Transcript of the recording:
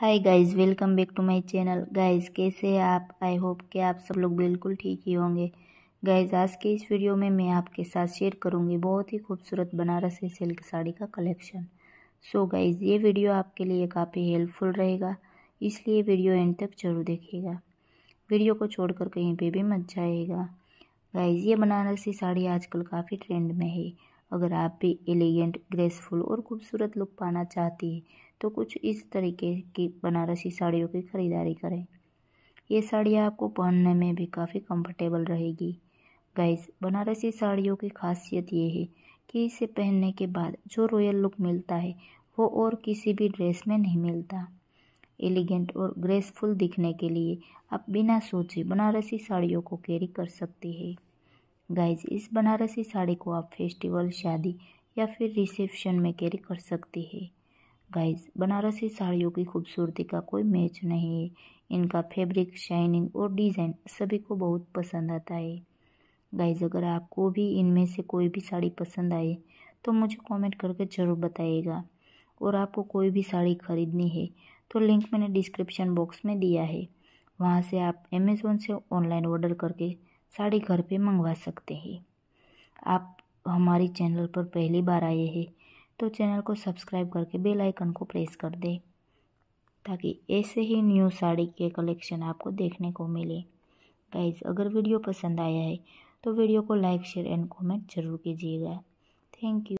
hi guys welcome back to my channel guys कैसे हैं आप आई होप कि आप सब लोग बिल्कुल ठीक ही होंगे गाइस आज के इस वीडियो में मैं आपके साथ शेयर करूंगी बहुत ही खूबसूरत बनारसी सिल्क साड़ी का कलेक्शन सो so गाइस ये वीडियो आपके लिए काफ़ी हेल्पफुल रहेगा इसलिए वीडियो एंड तक जरूर देखिएगा वीडियो को छोड़कर कहीं पर भी मत जाएगा गाइज ये बनारसी साड़ी आजकल काफ़ी ट्रेंड में है अगर आप भी एलिगेंट ग्रेसफुल और खूबसूरत लुक पाना चाहती है तो कुछ इस तरीके की बनारसी साड़ियों की ख़रीदारी करें ये साड़ियाँ आपको पहनने में भी काफ़ी कंफर्टेबल रहेगी गाइस बनारसी साड़ियों की खासियत ये है कि इसे पहनने के बाद जो रॉयल लुक मिलता है वो और किसी भी ड्रेस में नहीं मिलता एलिगेंट और ग्रेसफुल दिखने के लिए आप बिना सोचे बनारसी साड़ियों को कैरी कर सकती हैं गाइज इस बनारसी साड़ी को आप फेस्टिवल शादी या फिर रिसेप्शन में कैरी कर सकते हैं गाइज बनारसी साड़ियों की खूबसूरती का कोई मैच नहीं है इनका फैब्रिक शाइनिंग और डिज़ाइन सभी को बहुत पसंद आता है गाइज अगर आपको भी इनमें से कोई भी साड़ी पसंद आए तो मुझे कमेंट करके ज़रूर बताइएगा और आपको कोई भी साड़ी ख़रीदनी है तो लिंक मैंने डिस्क्रिप्शन बॉक्स में दिया है वहाँ से आप अमेज़ोन से ऑनलाइन ऑर्डर करके साड़ी घर पे मंगवा सकते हैं आप हमारे चैनल पर पहली बार आए हैं तो चैनल को सब्सक्राइब करके बेल आइकन को प्रेस कर दें ताकि ऐसे ही न्यू साड़ी के कलेक्शन आपको देखने को मिले गाइज अगर वीडियो पसंद आया है तो वीडियो को लाइक शेयर एंड कमेंट जरूर कीजिएगा थैंक यू